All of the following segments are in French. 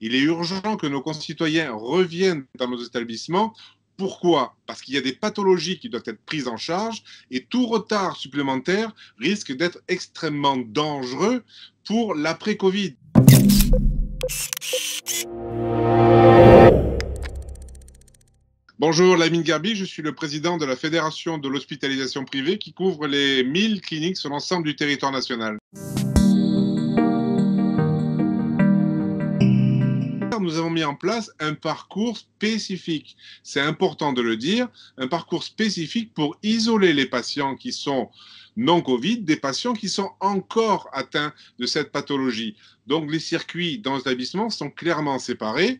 Il est urgent que nos concitoyens reviennent dans nos établissements. Pourquoi Parce qu'il y a des pathologies qui doivent être prises en charge et tout retard supplémentaire risque d'être extrêmement dangereux pour l'après-Covid. Bonjour Lamine Garbi, je suis le président de la Fédération de l'hospitalisation privée qui couvre les 1000 cliniques sur l'ensemble du territoire national. nous avons mis en place un parcours spécifique. C'est important de le dire, un parcours spécifique pour isoler les patients qui sont non Covid, des patients qui sont encore atteints de cette pathologie. Donc les circuits dans l'établissement sont clairement séparés.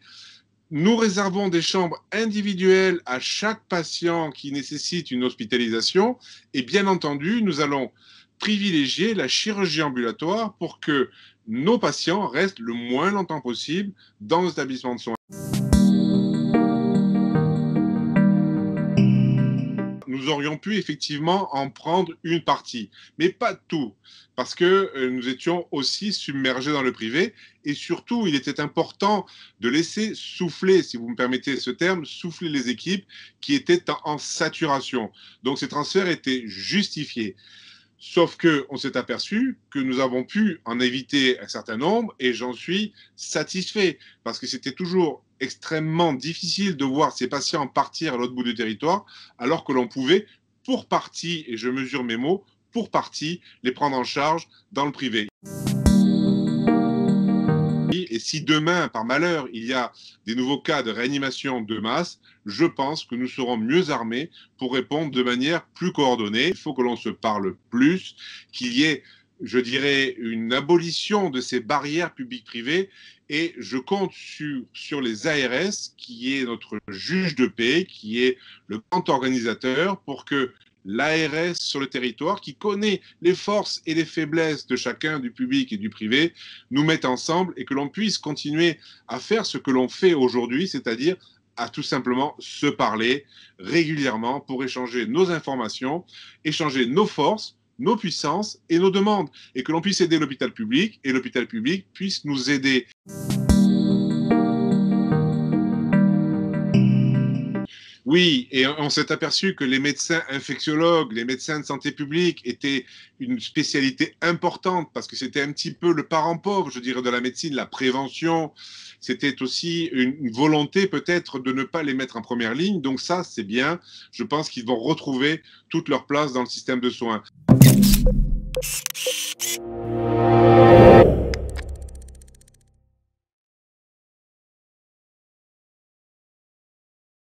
Nous réservons des chambres individuelles à chaque patient qui nécessite une hospitalisation et bien entendu, nous allons privilégier la chirurgie ambulatoire pour que nos patients restent le moins longtemps possible dans nos établissements de soins. Nous aurions pu effectivement en prendre une partie, mais pas tout, parce que euh, nous étions aussi submergés dans le privé, et surtout, il était important de laisser souffler, si vous me permettez ce terme, souffler les équipes qui étaient en saturation. Donc ces transferts étaient justifiés. Sauf qu'on s'est aperçu que nous avons pu en éviter un certain nombre et j'en suis satisfait parce que c'était toujours extrêmement difficile de voir ces patients partir à l'autre bout du territoire alors que l'on pouvait pour partie et je mesure mes mots pour partie les prendre en charge dans le privé. Et si demain, par malheur, il y a des nouveaux cas de réanimation de masse, je pense que nous serons mieux armés pour répondre de manière plus coordonnée. Il faut que l'on se parle plus, qu'il y ait, je dirais, une abolition de ces barrières publiques-privées. Et je compte sur, les ARS, qui est notre juge de paix, qui est le grand organisateur, pour que l'ARS sur le territoire, qui connaît les forces et les faiblesses de chacun, du public et du privé, nous mette ensemble et que l'on puisse continuer à faire ce que l'on fait aujourd'hui, c'est-à-dire à tout simplement se parler régulièrement pour échanger nos informations, échanger nos forces, nos puissances et nos demandes, et que l'on puisse aider l'hôpital public et l'hôpital public puisse nous aider. Oui, et on s'est aperçu que les médecins infectiologues, les médecins de santé publique étaient une spécialité importante parce que c'était un petit peu le parent pauvre, je dirais, de la médecine, la prévention. C'était aussi une volonté peut-être de ne pas les mettre en première ligne. Donc ça, c'est bien. Je pense qu'ils vont retrouver toute leur place dans le système de soins.